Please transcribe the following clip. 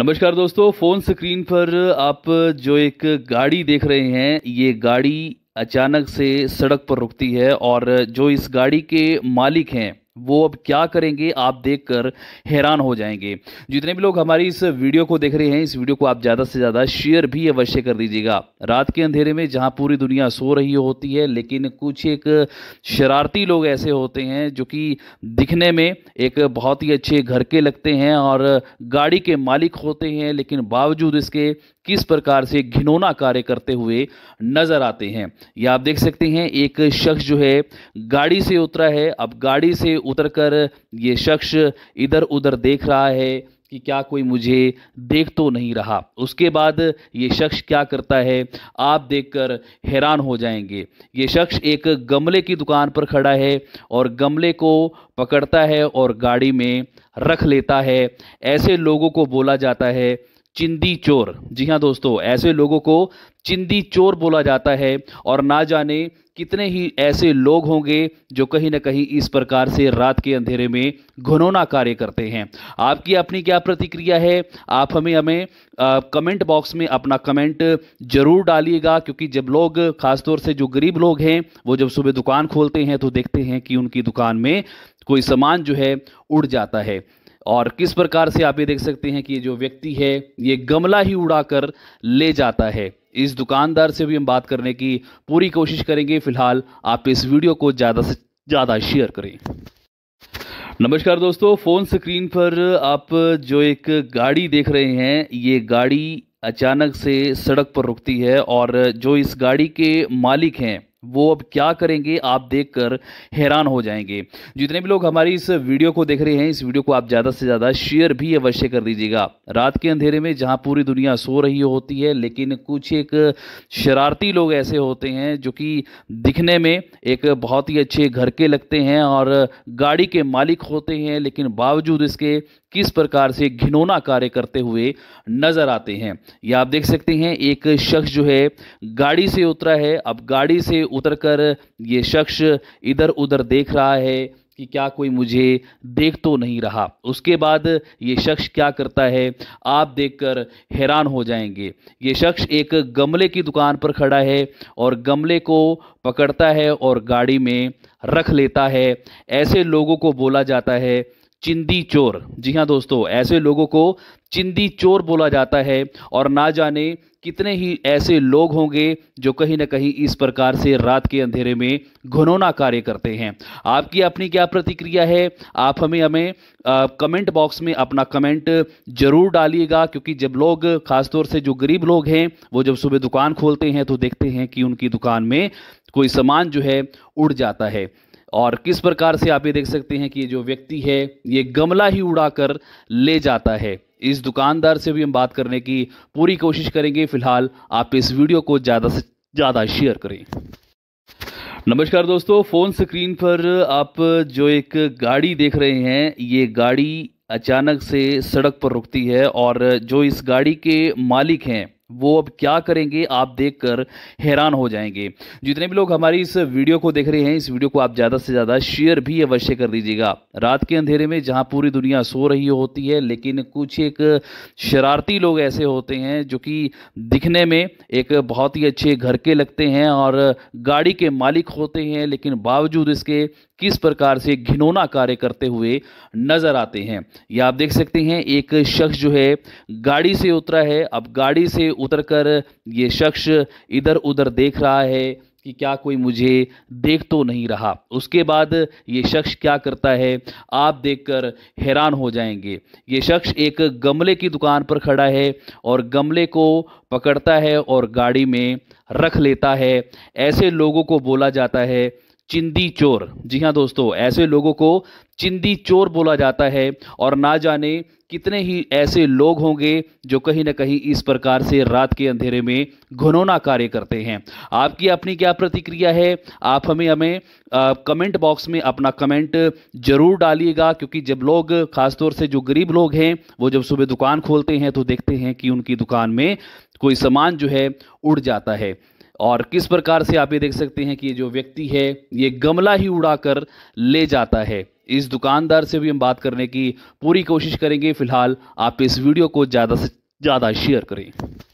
नमस्कार दोस्तों phone screen पर आप जो एक गाड़ी देख रहे हैं ये गाड़ी अचानक से सड़क पर रुकती है और जो इस गाड़ी के मालिक हैं वो अब क्या करेंगे आप देखकर हैरान हो जाएंगे जितने भी लोग हमारी इस वीडियो को देख रहे हैं इस वीडियो को आप ज़्यादा से ज़्यादा शेयर भी अवश्य कर दीजिएगा रात के अंधेरे में जहाँ पूरी दुनिया सो रही होती है लेकिन कुछ एक शरारती लोग ऐसे होते हैं जो कि दिखने में एक बहुत ही अच्छे घर के लगते हैं और गाड़ी के मालिक होते हैं लेकिन बावजूद इसके किस प्रकार से घिनौना कार्य करते हुए नजर आते हैं या आप देख सकते हैं एक शख्स जो है गाड़ी से उतरा है अब गाड़ी से उतरकर ये शख्स इधर उधर देख रहा है कि क्या कोई मुझे देख तो नहीं रहा उसके बाद ये शख्स क्या करता है आप देखकर हैरान हो जाएंगे ये शख्स एक गमले की दुकान पर खड़ा है और गमले को पकड़ता है और गाड़ी में रख लेता है ऐसे लोगों को बोला जाता है चिंदी चोर जी हाँ दोस्तों ऐसे लोगों को चिंदी चोर बोला जाता है और ना जाने कितने ही ऐसे लोग होंगे जो कहीं ना कहीं इस प्रकार से रात के अंधेरे में घनौना कार्य करते हैं आपकी अपनी क्या प्रतिक्रिया है आप हमें हमें आ, कमेंट बॉक्स में अपना कमेंट जरूर डालिएगा क्योंकि जब लोग खासतौर से जो गरीब लोग हैं वो जब सुबह दुकान खोलते हैं तो देखते हैं कि उनकी दुकान में कोई सामान जो है उड़ जाता है और किस प्रकार से आप ये देख सकते हैं कि ये जो व्यक्ति है ये गमला ही उड़ाकर ले जाता है इस दुकानदार से भी हम बात करने की पूरी कोशिश करेंगे फिलहाल आप इस वीडियो को ज़्यादा से ज़्यादा शेयर करें नमस्कार दोस्तों फ़ोन स्क्रीन पर आप जो एक गाड़ी देख रहे हैं ये गाड़ी अचानक से सड़क पर रुकती है और जो इस गाड़ी के मालिक हैं वो अब क्या करेंगे आप देखकर हैरान हो जाएंगे जितने भी लोग हमारी इस वीडियो को देख रहे हैं इस वीडियो को आप ज़्यादा से ज़्यादा शेयर भी अवश्य कर दीजिएगा रात के अंधेरे में जहां पूरी दुनिया सो रही होती है लेकिन कुछ एक शरारती लोग ऐसे होते हैं जो कि दिखने में एक बहुत ही अच्छे घर के लगते हैं और गाड़ी के मालिक होते हैं लेकिन बावजूद इसके किस प्रकार से घिनौना कार्य करते हुए नज़र आते हैं या आप देख सकते हैं एक शख्स जो है गाड़ी से उतरा है अब गाड़ी से उतरकर ये शख्स इधर उधर देख रहा है कि क्या कोई मुझे देख तो नहीं रहा उसके बाद ये शख्स क्या करता है आप देखकर हैरान हो जाएंगे ये शख्स एक गमले की दुकान पर खड़ा है और गमले को पकड़ता है और गाड़ी में रख लेता है ऐसे लोगों को बोला जाता है चिंदी चोर जी हाँ दोस्तों ऐसे लोगों को चिंदी चोर बोला जाता है और ना जाने कितने ही ऐसे लोग होंगे जो कहीं ना कहीं इस प्रकार से रात के अंधेरे में घुनौना कार्य करते हैं आपकी अपनी क्या प्रतिक्रिया है आप हमें हमें आ, कमेंट बॉक्स में अपना कमेंट जरूर डालिएगा क्योंकि जब लोग खासतौर से जो गरीब लोग हैं वो जब सुबह दुकान खोलते हैं तो देखते हैं कि उनकी दुकान में कोई सामान जो है उड़ जाता है और किस प्रकार से आप ये देख सकते हैं कि जो व्यक्ति है ये गमला ही उड़ाकर ले जाता है इस दुकानदार से भी हम बात करने की पूरी कोशिश करेंगे फिलहाल आप इस वीडियो को ज़्यादा से ज़्यादा शेयर करें नमस्कार दोस्तों फ़ोन स्क्रीन पर आप जो एक गाड़ी देख रहे हैं ये गाड़ी अचानक से सड़क पर रुकती है और जो इस गाड़ी के मालिक हैं वो अब क्या करेंगे आप देखकर हैरान हो जाएंगे जितने भी लोग हमारी इस वीडियो को देख रहे हैं इस वीडियो को आप ज़्यादा से ज़्यादा शेयर भी अवश्य कर दीजिएगा रात के अंधेरे में जहां पूरी दुनिया सो रही होती है लेकिन कुछ एक शरारती लोग ऐसे होते हैं जो कि दिखने में एक बहुत ही अच्छे घर के लगते हैं और गाड़ी के मालिक होते हैं लेकिन बावजूद इसके किस प्रकार से घिनौना कार्य करते हुए नजर आते हैं यह आप देख सकते हैं एक शख्स जो है गाड़ी से उतरा है अब गाड़ी से उतरकर ये शख्स इधर उधर देख रहा है कि क्या कोई मुझे देख तो नहीं रहा उसके बाद ये शख्स क्या करता है आप देखकर हैरान हो जाएंगे ये शख्स एक गमले की दुकान पर खड़ा है और गमले को पकड़ता है और गाड़ी में रख लेता है ऐसे लोगों को बोला जाता है चिंदी चोर जी हाँ दोस्तों ऐसे लोगों को चिंदी चोर बोला जाता है और ना जाने कितने ही ऐसे लोग होंगे जो कहीं ना कहीं इस प्रकार से रात के अंधेरे में घुनौना कार्य करते हैं आपकी अपनी क्या प्रतिक्रिया है आप हमें हमें कमेंट बॉक्स में अपना कमेंट जरूर डालिएगा क्योंकि जब लोग खासतौर से जो गरीब लोग हैं वो जब सुबह दुकान खोलते हैं तो देखते हैं कि उनकी दुकान में कोई सामान जो है उड़ जाता है और किस प्रकार से आप ये देख सकते हैं कि जो व्यक्ति है ये गमला ही उड़ाकर ले जाता है इस दुकानदार से भी हम बात करने की पूरी कोशिश करेंगे फिलहाल आप इस वीडियो को ज़्यादा से ज़्यादा शेयर करें